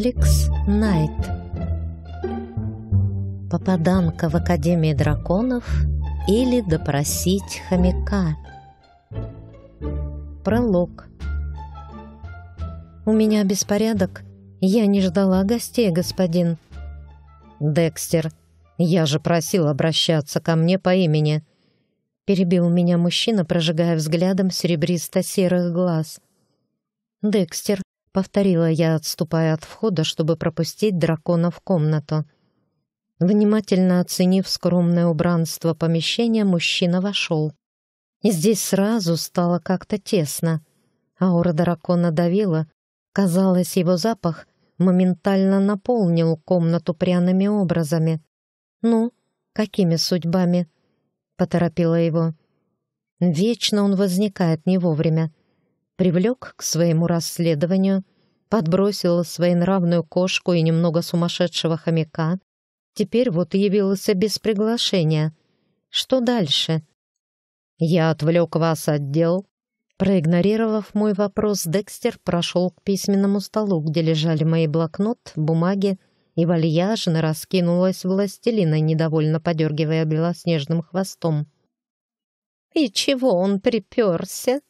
Алекс Найт. Попаданка в Академии драконов или допросить хомяка. Пролог. У меня беспорядок. Я не ждала гостей, господин. Декстер, я же просил обращаться ко мне по имени. Перебил меня мужчина, прожигая взглядом серебристо-серых глаз. Декстер, — повторила я, отступая от входа, чтобы пропустить дракона в комнату. Внимательно оценив скромное убранство помещения, мужчина вошел. И здесь сразу стало как-то тесно. Аура дракона давила. Казалось, его запах моментально наполнил комнату пряными образами. «Ну, какими судьбами?» — поторопила его. «Вечно он возникает не вовремя привлек к своему расследованию, подбросил своенравную кошку и немного сумасшедшего хомяка, теперь вот явился без приглашения. Что дальше? Я отвлек вас от дел. Проигнорировав мой вопрос, Декстер прошел к письменному столу, где лежали мои блокнот, бумаги, и вальяжно раскинулась властелина, недовольно подергивая белоснежным хвостом. «И чего он приперся?»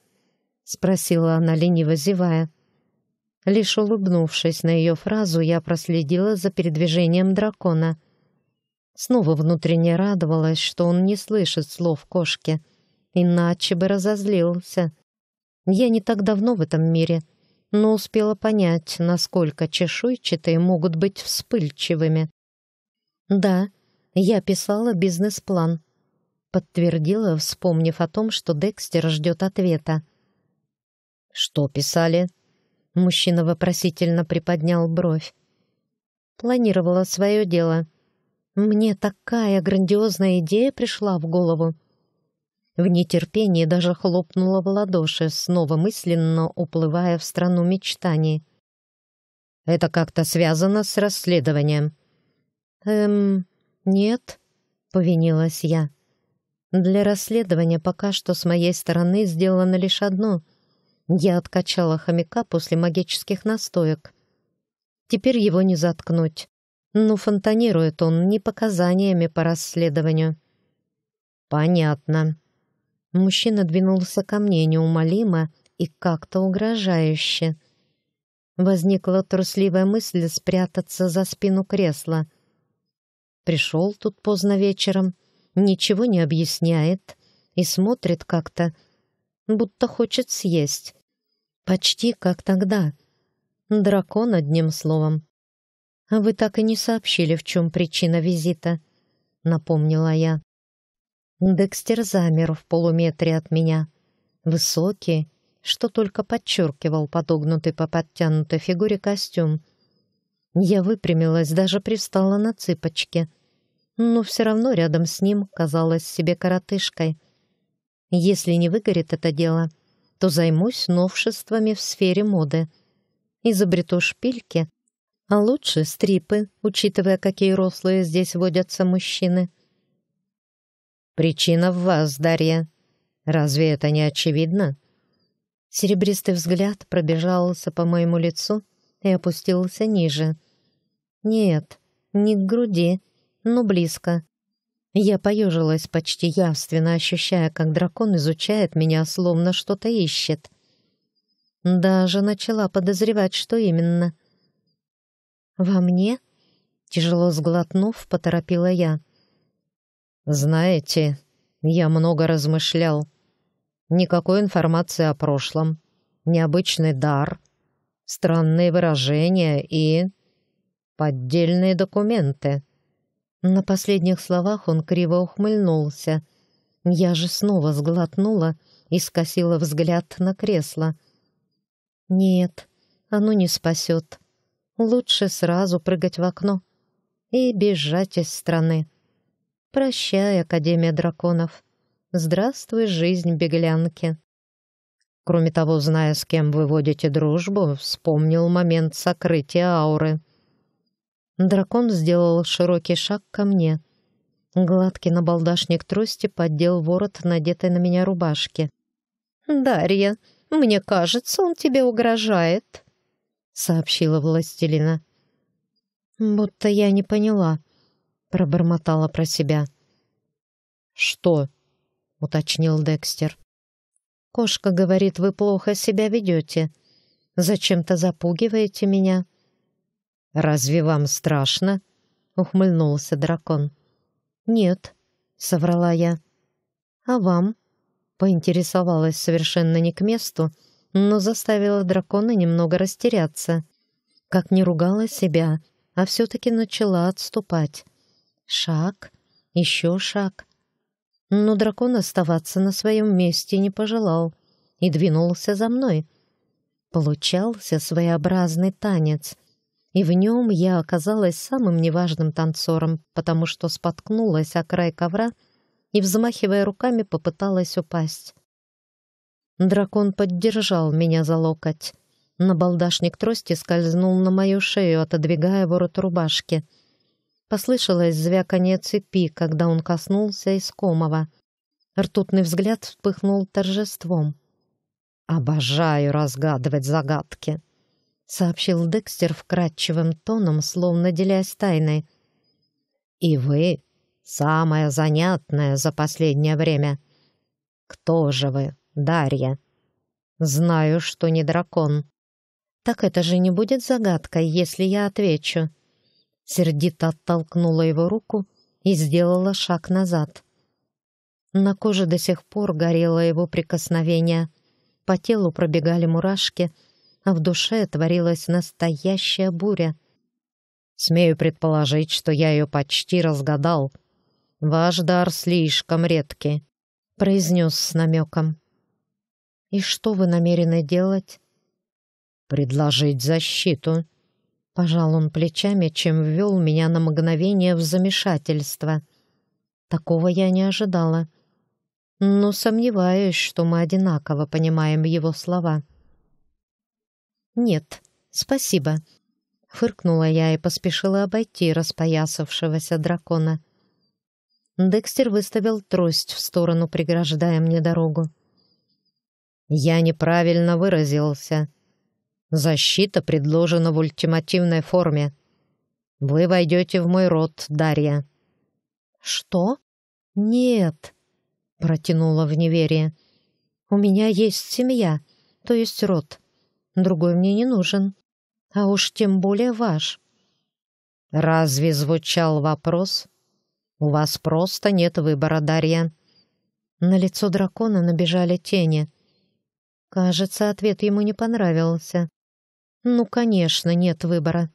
спросила она, лениво зевая. Лишь улыбнувшись на ее фразу, я проследила за передвижением дракона. Снова внутренне радовалась, что он не слышит слов кошки, иначе бы разозлился. Я не так давно в этом мире, но успела понять, насколько чешуйчатые могут быть вспыльчивыми. «Да, я писала бизнес-план», — подтвердила, вспомнив о том, что Декстер ждет ответа. «Что писали?» Мужчина вопросительно приподнял бровь. «Планировала свое дело. Мне такая грандиозная идея пришла в голову». В нетерпении даже хлопнула в ладоши, снова мысленно уплывая в страну мечтаний. «Это как-то связано с расследованием?» «Эм, нет», — повинилась я. «Для расследования пока что с моей стороны сделано лишь одно — я откачала хомяка после магических настоек. Теперь его не заткнуть. Но ну, фонтанирует он не показаниями по расследованию. «Понятно». Мужчина двинулся ко мне неумолимо и как-то угрожающе. Возникла трусливая мысль спрятаться за спину кресла. Пришел тут поздно вечером, ничего не объясняет и смотрит как-то, будто хочет съесть. Почти как тогда. Дракон, одним словом. «А вы так и не сообщили, в чем причина визита», — напомнила я. Декстер замер в полуметре от меня. Высокий, что только подчеркивал подогнутый по подтянутой фигуре костюм. Я выпрямилась, даже пристала на цыпочки. Но все равно рядом с ним казалась себе коротышкой. Если не выгорит это дело, то займусь новшествами в сфере моды. Изобрету шпильки, а лучше стрипы, учитывая, какие рослые здесь водятся мужчины. «Причина в вас, Дарья. Разве это не очевидно?» Серебристый взгляд пробежался по моему лицу и опустился ниже. «Нет, не к груди, но близко. Я поежилась, почти явственно ощущая, как дракон изучает меня, словно что-то ищет. Даже начала подозревать, что именно. «Во мне?» — тяжело сглотнув, поторопила я. «Знаете, я много размышлял. Никакой информации о прошлом, необычный дар, странные выражения и поддельные документы. На последних словах он криво ухмыльнулся. Я же снова сглотнула и скосила взгляд на кресло. «Нет, оно не спасет. Лучше сразу прыгать в окно и бежать из страны. Прощай, Академия драконов. Здравствуй, жизнь беглянки». Кроме того, зная, с кем вы водите дружбу, вспомнил момент сокрытия ауры. Дракон сделал широкий шаг ко мне. Гладкий набалдашник трости поддел ворот, надетой на меня рубашки. «Дарья, мне кажется, он тебе угрожает», — сообщила властелина. «Будто я не поняла», — пробормотала про себя. «Что?» — уточнил Декстер. «Кошка говорит, вы плохо себя ведете. Зачем-то запугиваете меня». «Разве вам страшно?» — ухмыльнулся дракон. «Нет», — соврала я. «А вам?» — поинтересовалась совершенно не к месту, но заставила дракона немного растеряться. Как не ругала себя, а все-таки начала отступать. Шаг, еще шаг. Но дракон оставаться на своем месте не пожелал и двинулся за мной. Получался своеобразный танец — и в нем я оказалась самым неважным танцором, потому что споткнулась о край ковра и, взмахивая руками, попыталась упасть. Дракон поддержал меня за локоть. Набалдашник трости скользнул на мою шею, отодвигая ворот рубашки. Послышалось звяканье цепи, когда он коснулся искомого. Ртутный взгляд вспыхнул торжеством. «Обожаю разгадывать загадки!» сообщил Декстер вкрадчивым тоном, словно делясь тайной. «И вы — самая занятная за последнее время. Кто же вы, Дарья? Знаю, что не дракон». «Так это же не будет загадкой, если я отвечу». Сердито оттолкнула его руку и сделала шаг назад. На коже до сих пор горело его прикосновение. По телу пробегали мурашки — а в душе творилась настоящая буря. Смею предположить, что я ее почти разгадал. Ваш дар слишком редкий, произнес с намеком. И что вы намерены делать? Предложить защиту. Пожал он плечами, чем ввел меня на мгновение в замешательство. Такого я не ожидала. Но сомневаюсь, что мы одинаково понимаем его слова. «Нет, спасибо», — фыркнула я и поспешила обойти распоясавшегося дракона. Декстер выставил трость в сторону, преграждая мне дорогу. «Я неправильно выразился. Защита предложена в ультимативной форме. Вы войдете в мой род, Дарья». «Что? Нет», — протянула в неверие. «У меня есть семья, то есть род». Другой мне не нужен. А уж тем более ваш. Разве звучал вопрос? У вас просто нет выбора, Дарья. На лицо дракона набежали тени. Кажется, ответ ему не понравился. Ну, конечно, нет выбора.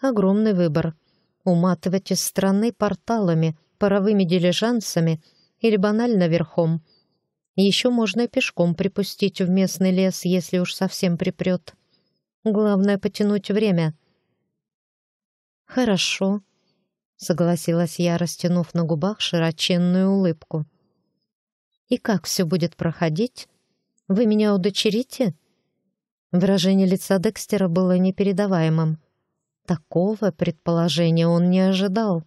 Огромный выбор. Уматывать из страны порталами, паровыми дилижансами или банально верхом — еще можно и пешком припустить в местный лес, если уж совсем припрет. Главное — потянуть время. «Хорошо», — согласилась я, растянув на губах широченную улыбку. «И как все будет проходить? Вы меня удочерите?» Выражение лица Декстера было непередаваемым. Такого предположения он не ожидал.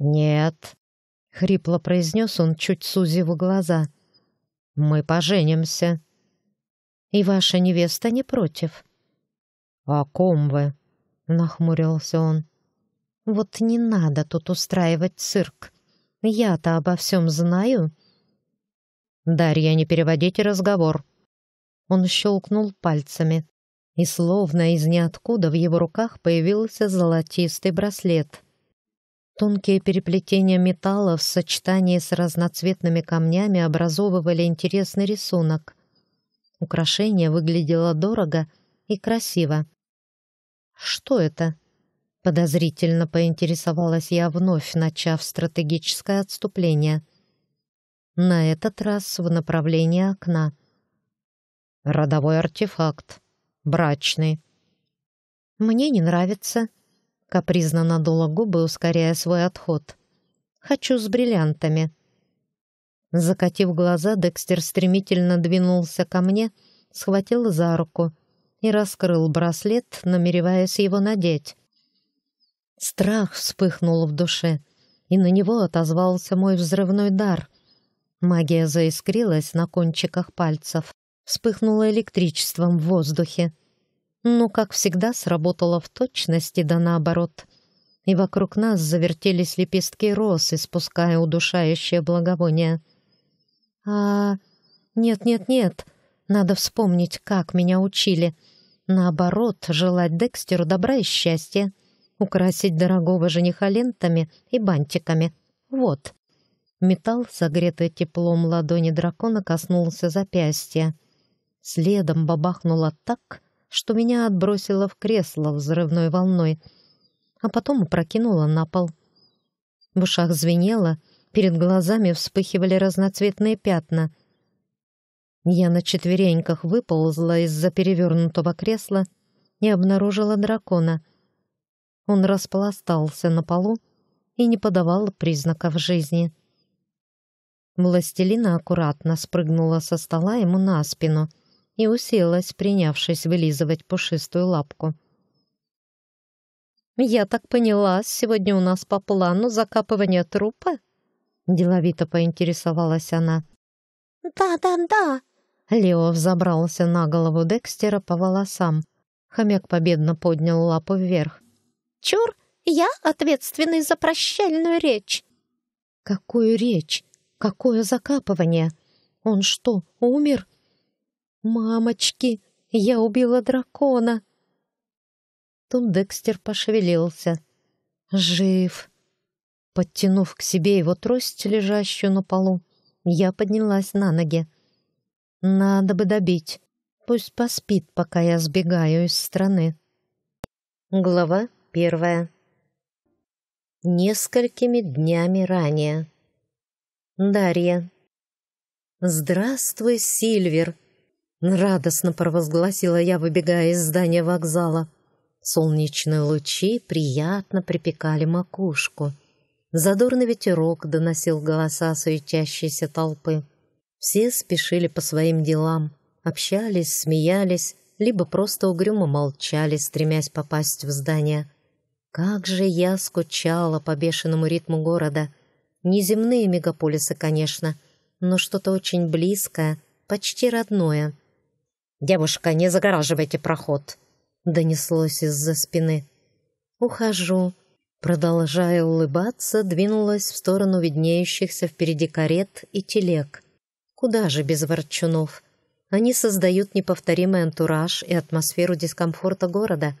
«Нет», — хрипло произнес он, чуть сузив глаза. Мы поженимся. И ваша невеста не против. О ком вы? Нахмурился он. Вот не надо тут устраивать цирк. Я-то обо всем знаю. Дарья, не переводите разговор. Он щелкнул пальцами, и словно из ниоткуда в его руках появился золотистый браслет — Тонкие переплетения металла в сочетании с разноцветными камнями образовывали интересный рисунок. Украшение выглядело дорого и красиво. «Что это?» — подозрительно поинтересовалась я вновь, начав стратегическое отступление. На этот раз в направлении окна. «Родовой артефакт. Брачный». «Мне не нравится», Капризно надула губы, ускоряя свой отход. «Хочу с бриллиантами». Закатив глаза, Декстер стремительно двинулся ко мне, схватил за руку и раскрыл браслет, намереваясь его надеть. Страх вспыхнул в душе, и на него отозвался мой взрывной дар. Магия заискрилась на кончиках пальцев, вспыхнула электричеством в воздухе но, как всегда, сработало в точности да наоборот. И вокруг нас завертелись лепестки роз, испуская удушающее благовоние. А... нет-нет-нет, надо вспомнить, как меня учили. Наоборот, желать Декстеру добра и счастья. Украсить дорогого жениха лентами и бантиками. Вот. Металл, согретый теплом ладони дракона, коснулся запястья. Следом бабахнуло так, что меня отбросило в кресло взрывной волной, а потом опрокинуло на пол. В ушах звенело, перед глазами вспыхивали разноцветные пятна. Я на четвереньках выползла из-за перевернутого кресла и обнаружила дракона. Он распластался на полу и не подавал признаков жизни. Властелина аккуратно спрыгнула со стола ему на спину — и уселась, принявшись вылизывать пушистую лапку. «Я так поняла, сегодня у нас по плану закапывание трупа?» Деловито поинтересовалась она. «Да-да-да!» Лео взобрался на голову Декстера по волосам. Хомяк победно поднял лапу вверх. «Чур, я ответственный за прощальную речь!» «Какую речь? Какое закапывание? Он что, умер?» «Мамочки, я убила дракона!» Тут Декстер пошевелился. «Жив!» Подтянув к себе его трость, лежащую на полу, я поднялась на ноги. «Надо бы добить. Пусть поспит, пока я сбегаю из страны». Глава первая. Несколькими днями ранее. Дарья. «Здравствуй, Сильвер!» Радостно провозгласила я, выбегая из здания вокзала. Солнечные лучи приятно припекали макушку. Задорный ветерок доносил голоса суетящейся толпы. Все спешили по своим делам, общались, смеялись, либо просто угрюмо молчали, стремясь попасть в здание. Как же я скучала по бешеному ритму города. Не земные мегаполисы, конечно, но что-то очень близкое, почти родное — «Девушка, не загораживайте проход!» — донеслось из-за спины. «Ухожу!» Продолжая улыбаться, двинулась в сторону виднеющихся впереди карет и телег. Куда же без ворчунов? Они создают неповторимый антураж и атмосферу дискомфорта города.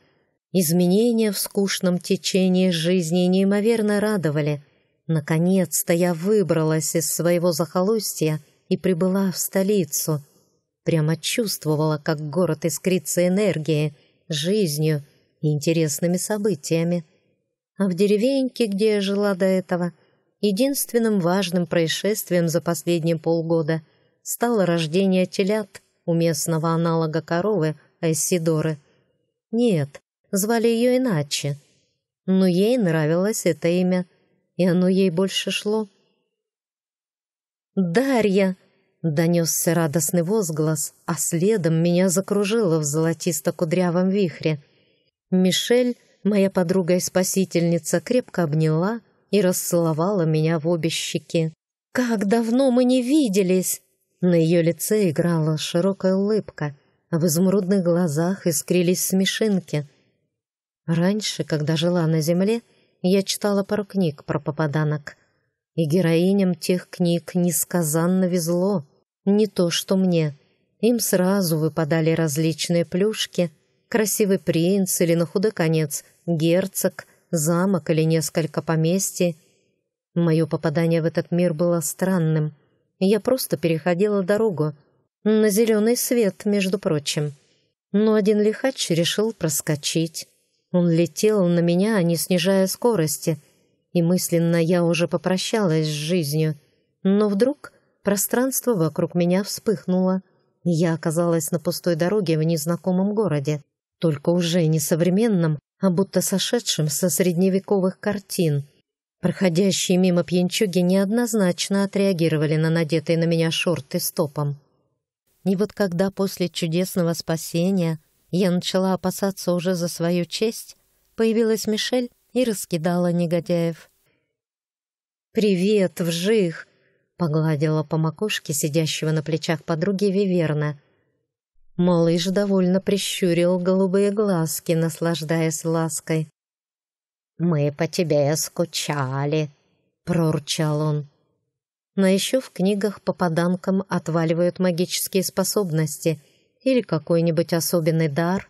Изменения в скучном течении жизни неимоверно радовали. Наконец-то я выбралась из своего захолустья и прибыла в столицу — Прямо чувствовала, как город искрится энергией, жизнью и интересными событиями. А в деревеньке, где я жила до этого, единственным важным происшествием за последние полгода стало рождение телят у местного аналога коровы Айсидоры. Нет, звали ее иначе. Но ей нравилось это имя, и оно ей больше шло. «Дарья!» Донесся радостный возглас, а следом меня закружило в золотисто-кудрявом вихре. Мишель, моя подруга и спасительница, крепко обняла и расцеловала меня в обе щеки. «Как давно мы не виделись!» На ее лице играла широкая улыбка, а в изумрудных глазах искрились смешинки. Раньше, когда жила на земле, я читала пару книг про попаданок, и героиням тех книг несказанно везло — не то, что мне. Им сразу выпадали различные плюшки, красивый принц или, на худой конец, герцог, замок или несколько поместий. Мое попадание в этот мир было странным. Я просто переходила дорогу. На зеленый свет, между прочим. Но один лихач решил проскочить. Он летел на меня, не снижая скорости, и мысленно я уже попрощалась с жизнью. Но вдруг Пространство вокруг меня вспыхнуло. Я оказалась на пустой дороге в незнакомом городе, только уже не современном, а будто сошедшем со средневековых картин. Проходящие мимо пьянчуги неоднозначно отреагировали на надетые на меня шорты стопом. И вот когда после чудесного спасения я начала опасаться уже за свою честь, появилась Мишель и раскидала негодяев. «Привет, Вжих! Погладила по макушке сидящего на плечах подруги Виверна. Малыш довольно прищурил голубые глазки, наслаждаясь лаской. «Мы по тебе скучали», — прорчал он. Но еще в книгах по поданкам отваливают магические способности или какой-нибудь особенный дар.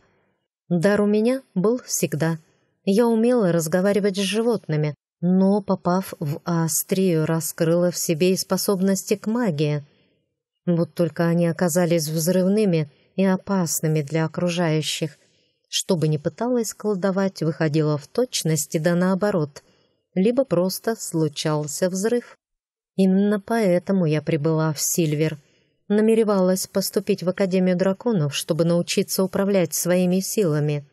Дар у меня был всегда. Я умела разговаривать с животными, но, попав в Астрию, раскрыла в себе и способности к магии. Вот только они оказались взрывными и опасными для окружающих. Что бы ни пыталась колдовать, выходило в точности да наоборот, либо просто случался взрыв. Именно поэтому я прибыла в Сильвер. Намеревалась поступить в Академию драконов, чтобы научиться управлять своими силами.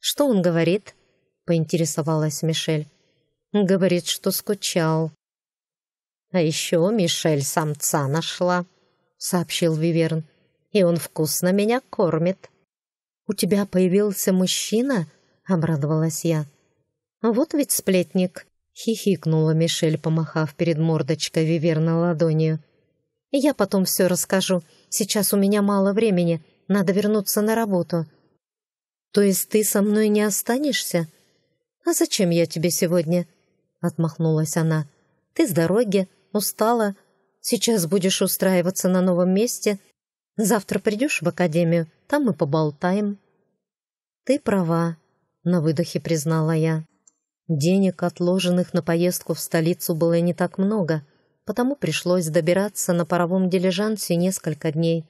«Что он говорит?» — поинтересовалась Мишель. Говорит, что скучал. «А еще Мишель самца нашла», — сообщил Виверн. «И он вкусно меня кормит». «У тебя появился мужчина?» — обрадовалась я. «Вот ведь сплетник», — хихикнула Мишель, помахав перед мордочкой Виверна ладонью. «Я потом все расскажу. Сейчас у меня мало времени. Надо вернуться на работу». «То есть ты со мной не останешься?» «А зачем я тебе сегодня?» — отмахнулась она. «Ты с дороги, устала. Сейчас будешь устраиваться на новом месте. Завтра придешь в академию, там мы поболтаем». «Ты права», — на выдохе признала я. Денег, отложенных на поездку в столицу, было не так много, потому пришлось добираться на паровом дилижансе несколько дней.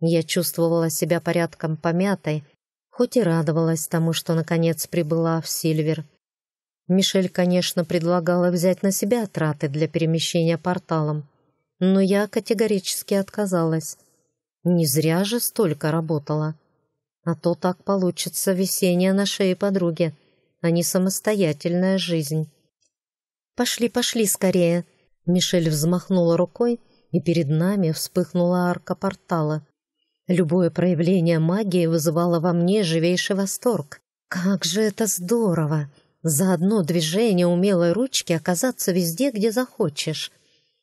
Я чувствовала себя порядком помятой, хоть и радовалась тому, что наконец прибыла в Сильвер. Мишель, конечно, предлагала взять на себя траты для перемещения порталом, но я категорически отказалась. Не зря же столько работала. А то так получится висение на шее подруги, а не самостоятельная жизнь. «Пошли, пошли скорее!» Мишель взмахнула рукой, и перед нами вспыхнула арка портала. Любое проявление магии вызывало во мне живейший восторг. «Как же это здорово!» За одно движение умелой ручки оказаться везде, где захочешь.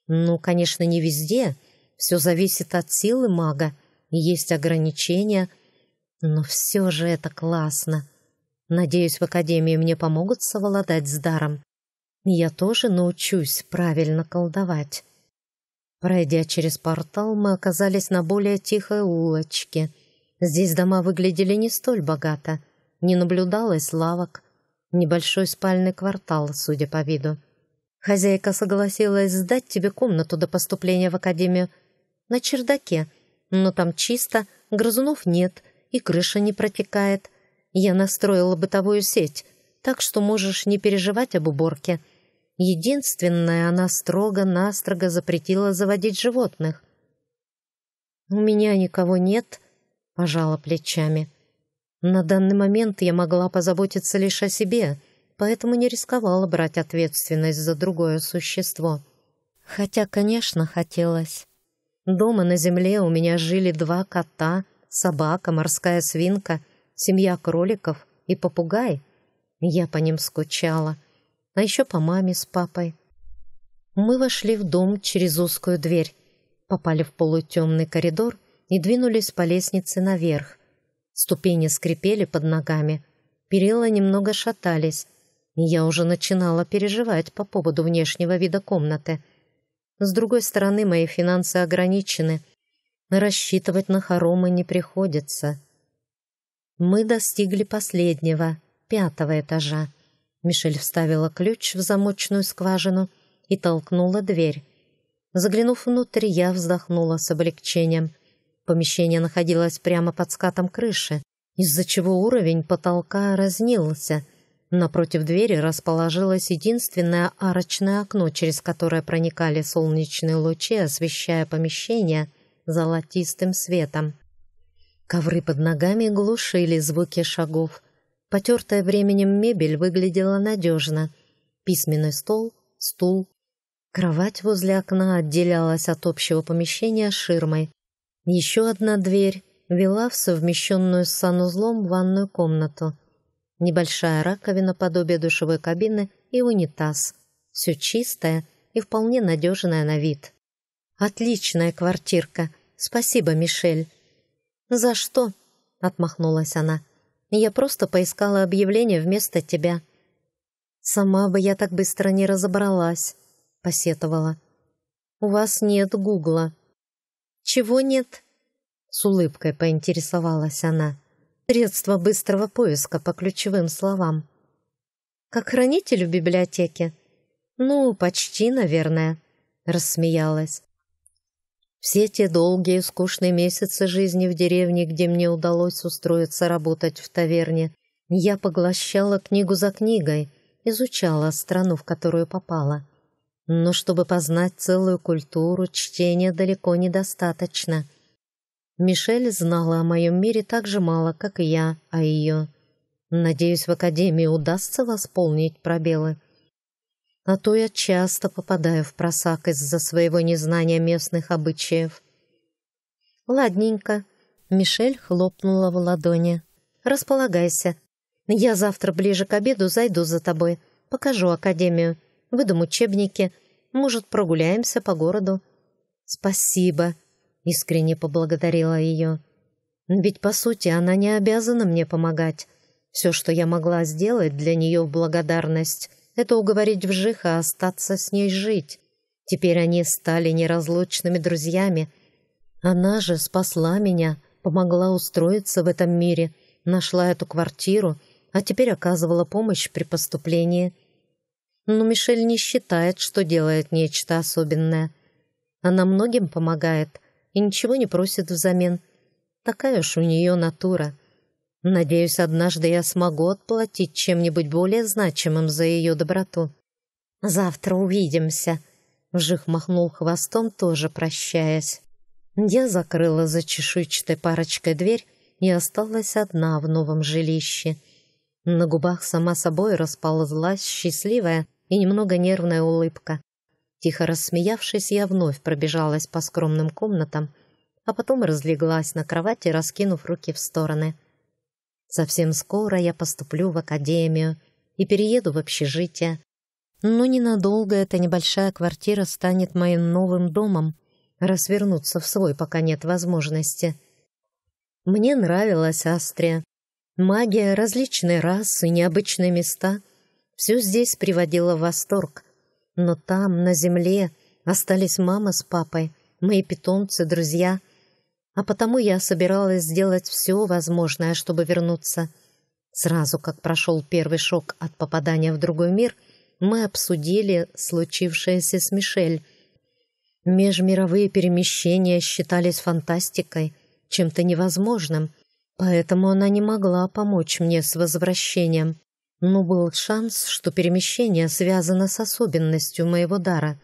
Ну, конечно, не везде. Все зависит от силы мага. Есть ограничения. Но все же это классно. Надеюсь, в Академии мне помогут совладать с даром. Я тоже научусь правильно колдовать. Пройдя через портал, мы оказались на более тихой улочке. Здесь дома выглядели не столь богато. Не наблюдалось лавок. Небольшой спальный квартал, судя по виду. Хозяйка согласилась сдать тебе комнату до поступления в академию. На чердаке. Но там чисто, грызунов нет и крыша не протекает. Я настроила бытовую сеть, так что можешь не переживать об уборке. Единственное, она строго-настрого запретила заводить животных. «У меня никого нет», — пожала плечами. На данный момент я могла позаботиться лишь о себе, поэтому не рисковала брать ответственность за другое существо. Хотя, конечно, хотелось. Дома на земле у меня жили два кота, собака, морская свинка, семья кроликов и попугай. Я по ним скучала. А еще по маме с папой. Мы вошли в дом через узкую дверь, попали в полутемный коридор и двинулись по лестнице наверх, Ступени скрипели под ногами, перила немного шатались, и я уже начинала переживать по поводу внешнего вида комнаты. С другой стороны, мои финансы ограничены. Рассчитывать на хоромы не приходится. Мы достигли последнего, пятого этажа. Мишель вставила ключ в замочную скважину и толкнула дверь. Заглянув внутрь, я вздохнула с облегчением. Помещение находилось прямо под скатом крыши, из-за чего уровень потолка разнился. Напротив двери расположилось единственное арочное окно, через которое проникали солнечные лучи, освещая помещение золотистым светом. Ковры под ногами глушили звуки шагов. Потертая временем мебель выглядела надежно. Письменный стол, стул. Кровать возле окна отделялась от общего помещения ширмой, еще одна дверь вела в совмещенную с санузлом ванную комнату. Небольшая раковина подобие душевой кабины и унитаз. Все чистое и вполне надежное на вид. «Отличная квартирка. Спасибо, Мишель». «За что?» — отмахнулась она. «Я просто поискала объявление вместо тебя». «Сама бы я так быстро не разобралась», — посетовала. «У вас нет гугла», «Чего нет?» — с улыбкой поинтересовалась она. «Средства быстрого поиска по ключевым словам». «Как хранитель в библиотеке?» «Ну, почти, наверное», — рассмеялась. Все те долгие и скучные месяцы жизни в деревне, где мне удалось устроиться работать в таверне, я поглощала книгу за книгой, изучала страну, в которую попала — но чтобы познать целую культуру, чтения далеко недостаточно. Мишель знала о моем мире так же мало, как и я о ее. Надеюсь, в Академии удастся восполнить пробелы. А то я часто попадаю в просак из-за своего незнания местных обычаев. «Ладненько», — Мишель хлопнула в ладони. «Располагайся. Я завтра ближе к обеду зайду за тобой. Покажу Академию» выдам учебники, может, прогуляемся по городу». «Спасибо», — искренне поблагодарила ее. «Ведь, по сути, она не обязана мне помогать. Все, что я могла сделать для нее в благодарность, это уговорить Вжиха остаться с ней жить. Теперь они стали неразлучными друзьями. Она же спасла меня, помогла устроиться в этом мире, нашла эту квартиру, а теперь оказывала помощь при поступлении» но Мишель не считает, что делает нечто особенное. Она многим помогает и ничего не просит взамен. Такая уж у нее натура. Надеюсь, однажды я смогу отплатить чем-нибудь более значимым за ее доброту. «Завтра увидимся», — Жих махнул хвостом, тоже прощаясь. Я закрыла за чешуйчатой парочкой дверь и осталась одна в новом жилище. На губах сама собой расползлась счастливая и немного нервная улыбка. Тихо рассмеявшись, я вновь пробежалась по скромным комнатам, а потом разлеглась на кровати, раскинув руки в стороны. Совсем скоро я поступлю в академию и перееду в общежитие. Но ненадолго эта небольшая квартира станет моим новым домом, раз вернуться в свой пока нет возможности. Мне нравилась Астрия. Магия, различные расы, необычные места — все здесь приводило в восторг. Но там, на земле, остались мама с папой, мои питомцы, друзья. А потому я собиралась сделать все возможное, чтобы вернуться. Сразу как прошел первый шок от попадания в другой мир, мы обсудили случившееся с Мишель. Межмировые перемещения считались фантастикой, чем-то невозможным, поэтому она не могла помочь мне с возвращением но был шанс, что перемещение связано с особенностью моего дара,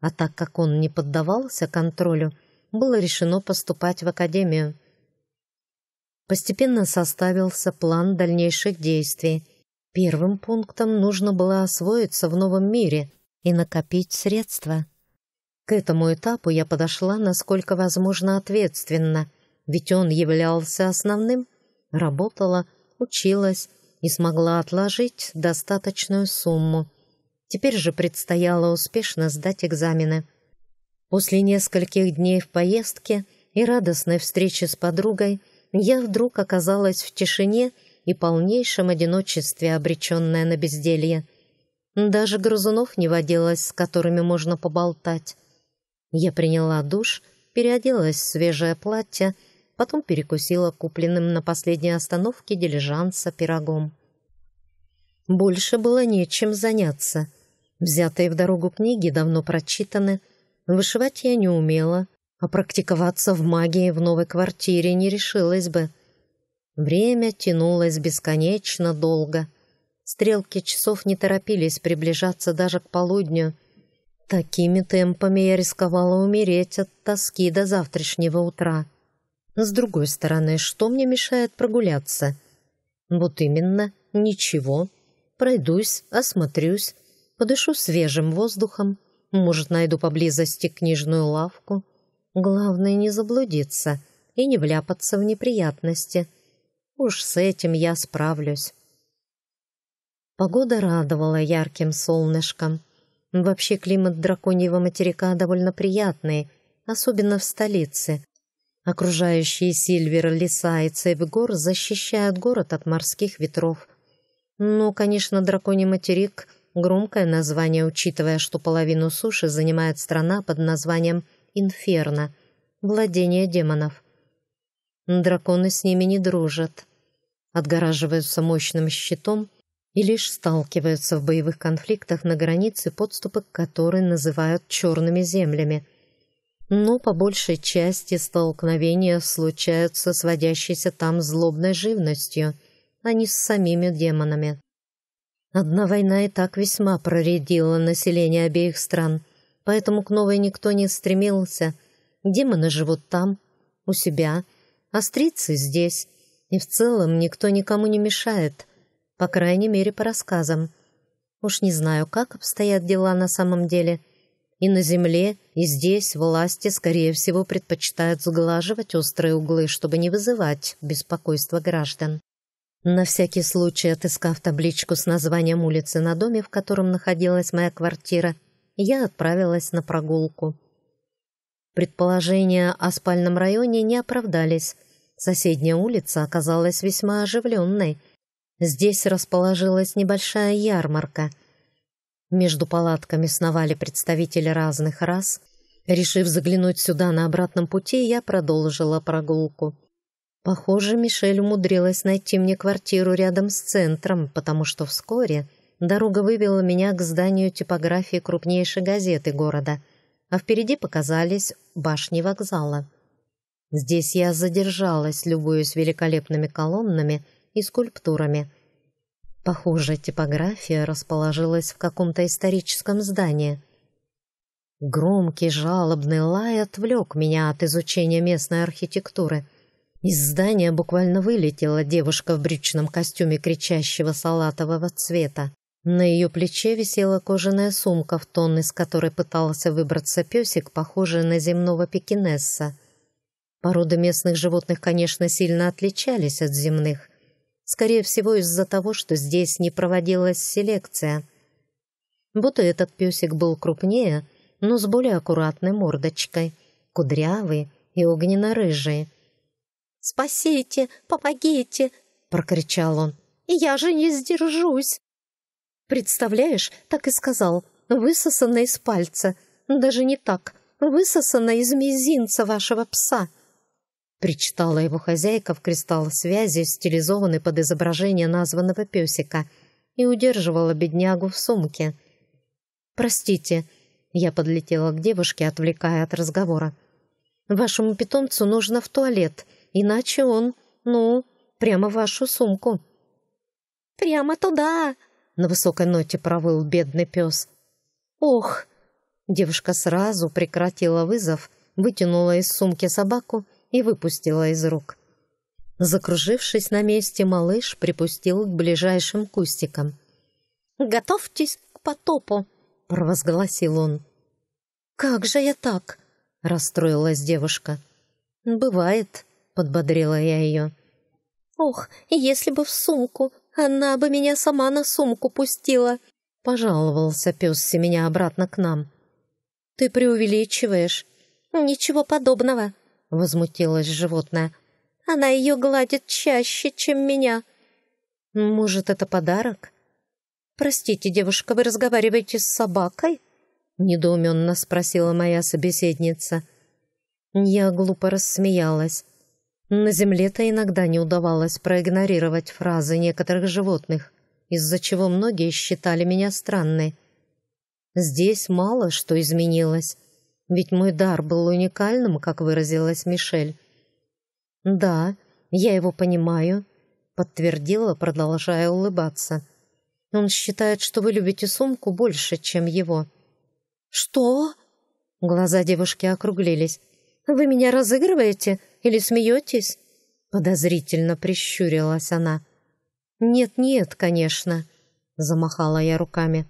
а так как он не поддавался контролю, было решено поступать в академию. Постепенно составился план дальнейших действий. Первым пунктом нужно было освоиться в новом мире и накопить средства. К этому этапу я подошла насколько возможно ответственно, ведь он являлся основным. Работала, училась, и смогла отложить достаточную сумму. Теперь же предстояло успешно сдать экзамены. После нескольких дней в поездке и радостной встречи с подругой я вдруг оказалась в тишине и полнейшем одиночестве, обреченная на безделье. Даже грызунов не водилось, с которыми можно поболтать. Я приняла душ, переоделась в свежее платье потом перекусила купленным на последней остановке дилижанса пирогом. Больше было нечем заняться. Взятые в дорогу книги давно прочитаны, вышивать я не умела, а практиковаться в магии в новой квартире не решилась бы. Время тянулось бесконечно долго. Стрелки часов не торопились приближаться даже к полудню. Такими темпами я рисковала умереть от тоски до завтрашнего утра. С другой стороны, что мне мешает прогуляться? Вот именно, ничего. Пройдусь, осмотрюсь, подышу свежим воздухом. Может, найду поблизости книжную лавку. Главное, не заблудиться и не вляпаться в неприятности. Уж с этим я справлюсь. Погода радовала ярким солнышком. Вообще климат драконьего материка довольно приятный, особенно в столице. Окружающие Сильвер леса и цепь гор защищают город от морских ветров. Ну, конечно, драконий материк — громкое название, учитывая, что половину суши занимает страна под названием Инферно — владение демонов. Драконы с ними не дружат, отгораживаются мощным щитом и лишь сталкиваются в боевых конфликтах на границе подступок, который называют «черными землями», но по большей части столкновения случаются с водящейся там злобной живностью, а не с самими демонами. Одна война и так весьма проредила население обеих стран, поэтому к новой никто не стремился. Демоны живут там, у себя, острицы здесь, и в целом никто никому не мешает, по крайней мере, по рассказам. Уж не знаю, как обстоят дела на самом деле – и на земле, и здесь власти, скорее всего, предпочитают сглаживать острые углы, чтобы не вызывать беспокойства граждан. На всякий случай, отыскав табличку с названием улицы на доме, в котором находилась моя квартира, я отправилась на прогулку. Предположения о спальном районе не оправдались. Соседняя улица оказалась весьма оживленной. Здесь расположилась небольшая ярмарка – между палатками сновали представители разных рас. Решив заглянуть сюда на обратном пути, я продолжила прогулку. Похоже, Мишель умудрилась найти мне квартиру рядом с центром, потому что вскоре дорога вывела меня к зданию типографии крупнейшей газеты города, а впереди показались башни вокзала. Здесь я задержалась, любуясь великолепными колоннами и скульптурами – Похоже, типография расположилась в каком-то историческом здании. Громкий жалобный лай отвлек меня от изучения местной архитектуры. Из здания буквально вылетела девушка в брючном костюме кричащего салатового цвета. На ее плече висела кожаная сумка, в тон из которой пытался выбраться песик, похожий на земного пекинесса. Породы местных животных, конечно, сильно отличались от земных – Скорее всего, из-за того, что здесь не проводилась селекция. Будто этот песик был крупнее, но с более аккуратной мордочкой, кудрявый и огненно-рыжий. «Спасите! Помогите!» — прокричал он. «Я же не сдержусь!» «Представляешь, так и сказал, высосано из пальца. Даже не так, высосано из мизинца вашего пса!» Причитала его хозяйка в кристалл связи, стилизованный под изображение названного песика, и удерживала беднягу в сумке. «Простите», — я подлетела к девушке, отвлекая от разговора. «Вашему питомцу нужно в туалет, иначе он, ну, прямо в вашу сумку». «Прямо туда!» — на высокой ноте провыл бедный пес. «Ох!» Девушка сразу прекратила вызов, вытянула из сумки собаку и выпустила из рук. Закружившись на месте, малыш припустил к ближайшим кустикам. «Готовьтесь к потопу!» — провозгласил он. «Как же я так?» — расстроилась девушка. «Бывает», — подбодрила я ее. «Ох, если бы в сумку! Она бы меня сама на сумку пустила!» — пожаловался пес меня обратно к нам. «Ты преувеличиваешь?» «Ничего подобного!» возмутилось животное. Она ее гладит чаще, чем меня. Может, это подарок? Простите, девушка, вы разговариваете с собакой? Недоуменно спросила моя собеседница. Я глупо рассмеялась. На земле-то иногда не удавалось проигнорировать фразы некоторых животных, из-за чего многие считали меня странной. Здесь мало что изменилось. Ведь мой дар был уникальным, как выразилась Мишель. «Да, я его понимаю», — подтвердила, продолжая улыбаться. «Он считает, что вы любите сумку больше, чем его». «Что?» Глаза девушки округлились. «Вы меня разыгрываете или смеетесь?» Подозрительно прищурилась она. «Нет-нет, конечно», — замахала я руками.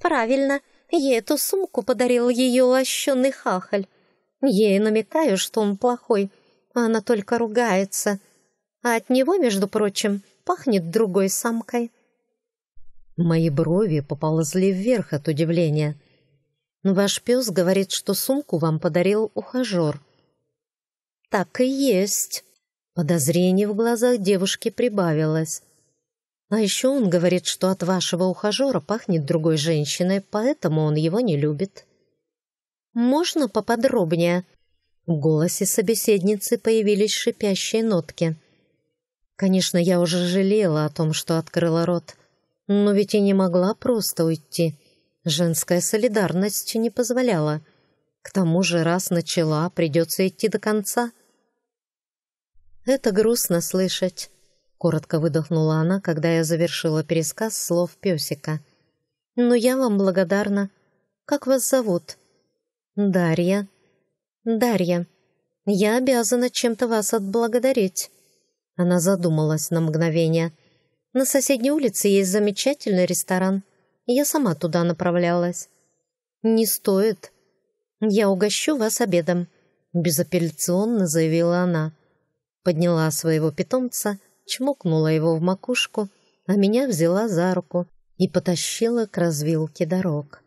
«Правильно», — Ей эту сумку подарил ее лощеный хахаль. Ей намекаю, что он плохой, а она только ругается. А от него, между прочим, пахнет другой самкой. Мои брови поползли вверх от удивления. «Ваш пес говорит, что сумку вам подарил ухажер». «Так и есть». Подозрение в глазах девушки прибавилось. А еще он говорит, что от вашего ухажера пахнет другой женщиной, поэтому он его не любит. «Можно поподробнее?» В голосе собеседницы появились шипящие нотки. Конечно, я уже жалела о том, что открыла рот. Но ведь и не могла просто уйти. Женская солидарность не позволяла. К тому же, раз начала, придется идти до конца. Это грустно слышать. Коротко выдохнула она, когда я завершила пересказ слов пёсика. «Но «Ну, я вам благодарна. Как вас зовут?» «Дарья». «Дарья, я обязана чем-то вас отблагодарить». Она задумалась на мгновение. «На соседней улице есть замечательный ресторан. Я сама туда направлялась». «Не стоит. Я угощу вас обедом», — безапелляционно заявила она. Подняла своего питомца чмокнула его в макушку, а меня взяла за руку и потащила к развилке дорог.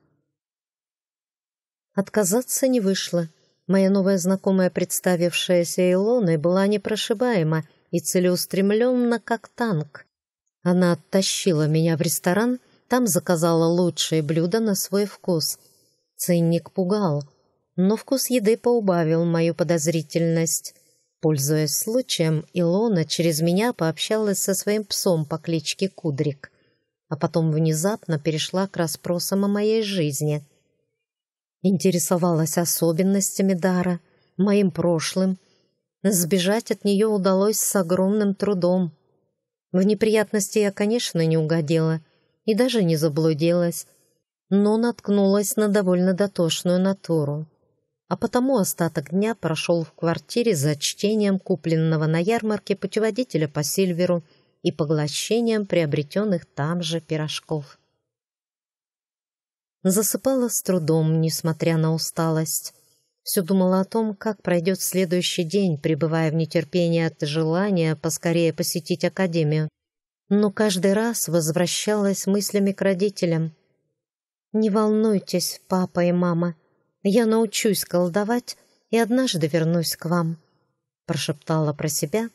Отказаться не вышло. Моя новая знакомая, представившаяся Илоной, была непрошибаема и целеустремленно, как танк. Она оттащила меня в ресторан, там заказала лучшие блюда на свой вкус. Ценник пугал, но вкус еды поубавил мою подозрительность. Пользуясь случаем, Илона через меня пообщалась со своим псом по кличке Кудрик, а потом внезапно перешла к расспросам о моей жизни. Интересовалась особенностями дара, моим прошлым. Сбежать от нее удалось с огромным трудом. В неприятности я, конечно, не угодила и даже не заблудилась, но наткнулась на довольно дотошную натуру а потому остаток дня прошел в квартире за чтением купленного на ярмарке путеводителя по Сильверу и поглощением приобретенных там же пирожков. Засыпала с трудом, несмотря на усталость. Все думала о том, как пройдет следующий день, пребывая в нетерпении от желания поскорее посетить академию. Но каждый раз возвращалась мыслями к родителям. «Не волнуйтесь, папа и мама», я научусь колдовать и однажды вернусь к вам», — прошептала про себя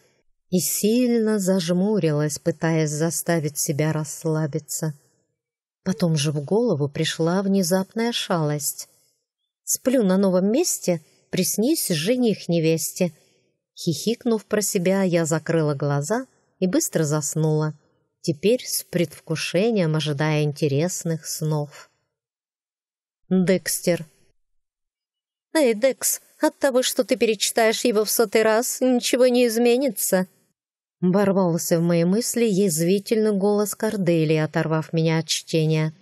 и сильно зажмурилась, пытаясь заставить себя расслабиться. Потом же в голову пришла внезапная шалость. «Сплю на новом месте, приснись жених невесте». Хихикнув про себя, я закрыла глаза и быстро заснула, теперь с предвкушением ожидая интересных снов. «Декстер», «Эй, Декс, от того, что ты перечитаешь его в сотый раз, ничего не изменится». Ворвался в мои мысли язвительный голос Кордели, оторвав меня от чтения.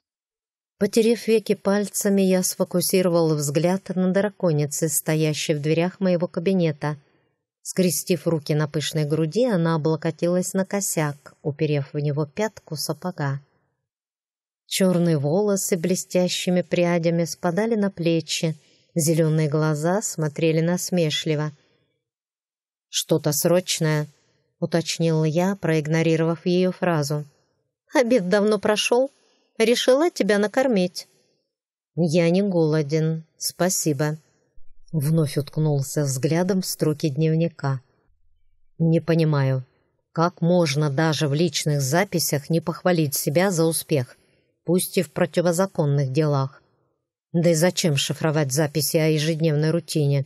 Потерев веки пальцами, я сфокусировал взгляд на драконице, стоящей в дверях моего кабинета. Скрестив руки на пышной груди, она облокотилась на косяк, уперев в него пятку сапога. Черные волосы блестящими прядями спадали на плечи, Зеленые глаза смотрели насмешливо. «Что-то срочное», — уточнил я, проигнорировав ее фразу. «Обед давно прошел. Решила тебя накормить». «Я не голоден, спасибо», — вновь уткнулся взглядом в строки дневника. «Не понимаю, как можно даже в личных записях не похвалить себя за успех, пусть и в противозаконных делах? Да и зачем шифровать записи о ежедневной рутине?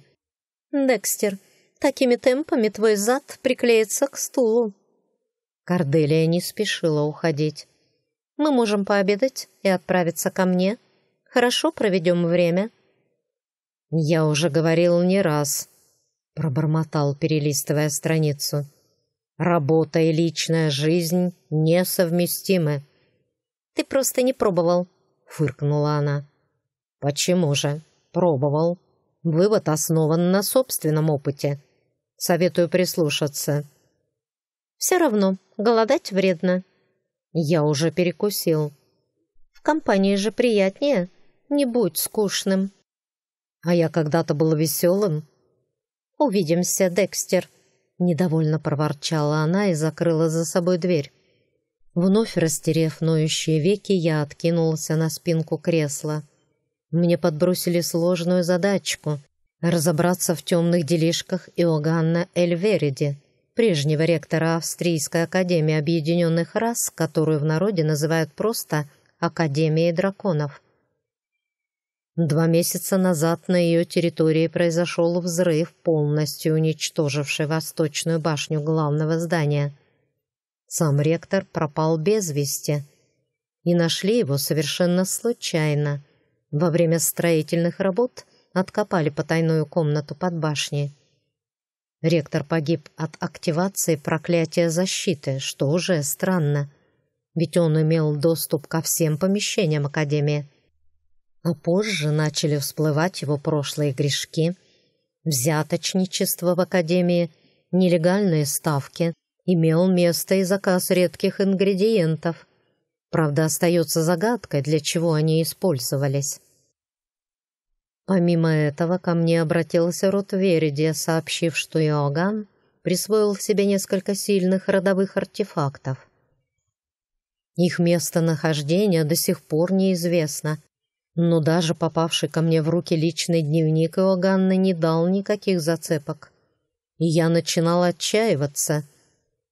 «Декстер, такими темпами твой зад приклеится к стулу». Корделия не спешила уходить. «Мы можем пообедать и отправиться ко мне. Хорошо проведем время». «Я уже говорил не раз», — пробормотал, перелистывая страницу. «Работа и личная жизнь несовместимы». «Ты просто не пробовал», — фыркнула она. Почему же? Пробовал. Вывод основан на собственном опыте. Советую прислушаться. Все равно, голодать вредно. Я уже перекусил. В компании же приятнее. Не будь скучным. А я когда-то был веселым. Увидимся, Декстер. Недовольно проворчала она и закрыла за собой дверь. Вновь растерев ноющие веки, я откинулся на спинку кресла. Мне подбросили сложную задачку — разобраться в темных делишках Иоганна Эльвериди, прежнего ректора Австрийской Академии Объединенных Рас, которую в народе называют просто «Академией драконов». Два месяца назад на ее территории произошел взрыв, полностью уничтоживший восточную башню главного здания. Сам ректор пропал без вести, и нашли его совершенно случайно — во время строительных работ откопали потайную комнату под башней. Ректор погиб от активации проклятия защиты, что уже странно, ведь он имел доступ ко всем помещениям Академии. А позже начали всплывать его прошлые грешки, взяточничество в Академии, нелегальные ставки, имел место и заказ редких ингредиентов. Правда, остается загадкой, для чего они использовались. Помимо этого, ко мне обратился род Вериди, сообщив, что Иоганн присвоил себе несколько сильных родовых артефактов. Их местонахождение до сих пор неизвестно, но даже попавший ко мне в руки личный дневник Иоганна не дал никаких зацепок. И я начинал отчаиваться —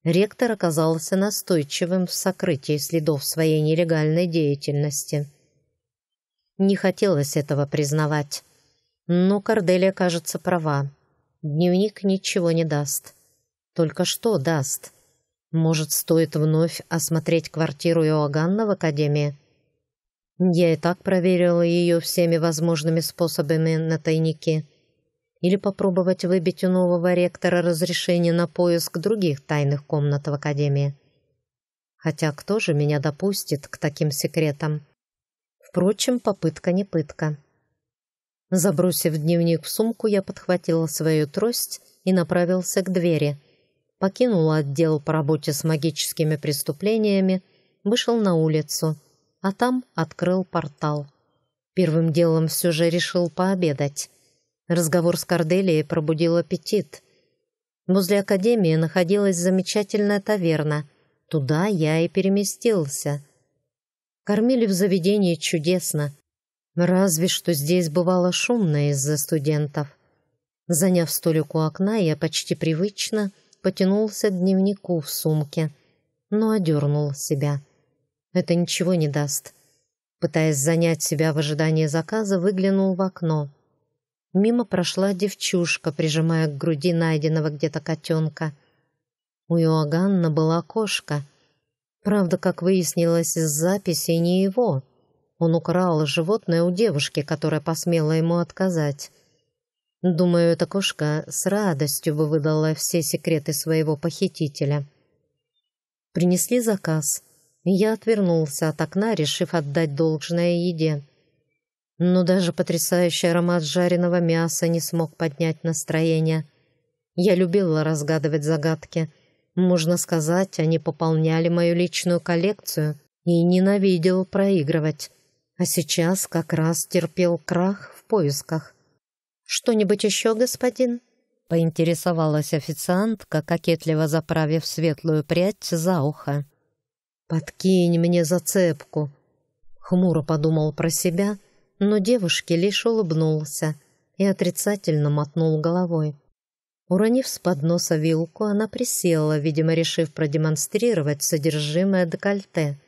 Ректор оказался настойчивым в сокрытии следов своей нелегальной деятельности. Не хотелось этого признавать. Но Корделия, кажется, права. Дневник ничего не даст. Только что даст. Может, стоит вновь осмотреть квартиру Иоганна в Академии? Я и так проверила ее всеми возможными способами на тайнике или попробовать выбить у нового ректора разрешение на поиск других тайных комнат в Академии. Хотя кто же меня допустит к таким секретам? Впрочем, попытка не пытка. Забросив дневник в сумку, я подхватила свою трость и направился к двери. Покинула отдел по работе с магическими преступлениями, вышел на улицу, а там открыл портал. Первым делом все же решил пообедать. Разговор с Корделией пробудил аппетит. Возле академии находилась замечательная таверна. Туда я и переместился. Кормили в заведении чудесно. Разве что здесь бывало шумно из-за студентов. Заняв столик у окна, я почти привычно потянулся к дневнику в сумке, но одернул себя. Это ничего не даст. Пытаясь занять себя в ожидании заказа, выглянул в окно. Мимо прошла девчушка, прижимая к груди найденного где-то котенка. У Иоганна была кошка. Правда, как выяснилось из записи, не его. Он украл животное у девушки, которая посмела ему отказать. Думаю, эта кошка с радостью бы выдала все секреты своего похитителя. Принесли заказ. Я отвернулся от окна, решив отдать должное еде но даже потрясающий аромат жареного мяса не смог поднять настроение. Я любила разгадывать загадки. Можно сказать, они пополняли мою личную коллекцию и ненавидел проигрывать. А сейчас как раз терпел крах в поисках. «Что-нибудь еще, господин?» Поинтересовалась официантка, кокетливо заправив светлую прядь за ухо. «Подкинь мне зацепку!» Хмуро подумал про себя — но девушке лишь улыбнулся и отрицательно мотнул головой. Уронив с подноса вилку, она присела, видимо, решив продемонстрировать содержимое декольте.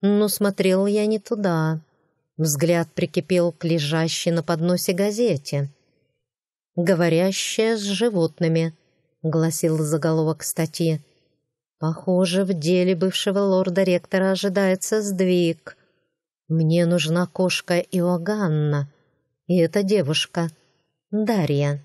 Но смотрел я не туда. Взгляд прикипел к лежащей на подносе газете. «Говорящая с животными», — гласил заголовок статьи. «Похоже, в деле бывшего лорда-ректора ожидается сдвиг». Мне нужна кошка Иоганна и эта девушка, Дарья.